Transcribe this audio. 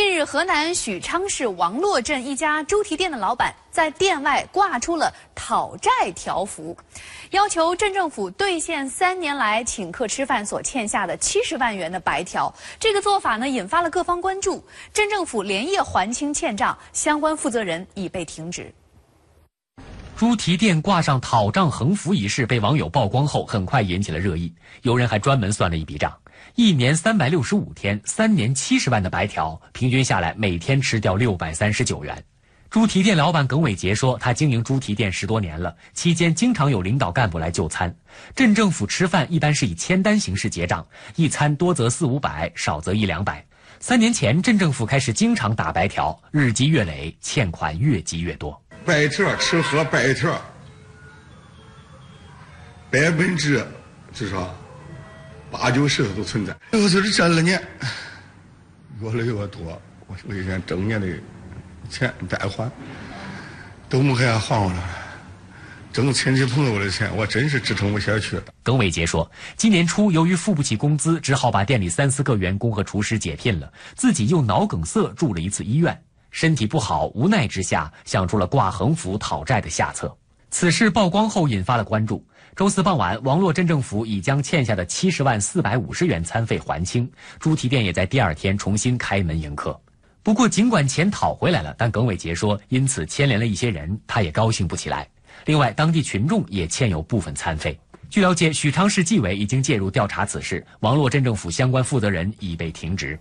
近日，河南许昌市王洛镇一家猪蹄店的老板在店外挂出了讨债条幅，要求镇政府兑现三年来请客吃饭所欠下的七十万元的白条。这个做法呢，引发了各方关注。镇政府连夜还清欠账，相关负责人已被停职。猪蹄店挂上讨账横幅一事被网友曝光后，很快引起了热议。有人还专门算了一笔账：一年三百六十五天，三年七十万的白条，平均下来每天吃掉六百三十九元。猪蹄店老板耿伟杰说：“他经营猪蹄店十多年了，期间经常有领导干部来就餐。镇政府吃饭一般是以签单形式结账，一餐多则四五百，少则一两百。三年前，镇政府开始经常打白条，日积月累，欠款越积越多。”摆条吃喝摆条，百分之至少八九十的都存在。就是就是这二年，越来越多。我我以前挣年的钱贷款，都给还还上来。挣亲戚朋友的钱，我真是支撑不下去了。耿伟杰说，今年初由于付不起工资，只好把店里三四个员工和厨师解聘了，自己又脑梗塞住了一次医院。身体不好，无奈之下想出了挂横幅讨债的下策。此事曝光后引发了关注。周四傍晚，王洛镇政府已将欠下的七十万四百五十元餐费还清，猪蹄店也在第二天重新开门迎客。不过，尽管钱讨回来了，但耿伟杰说，因此牵连了一些人，他也高兴不起来。另外，当地群众也欠有部分餐费。据了解，许昌市纪委已经介入调查此事，王洛镇政府相关负责人已被停职。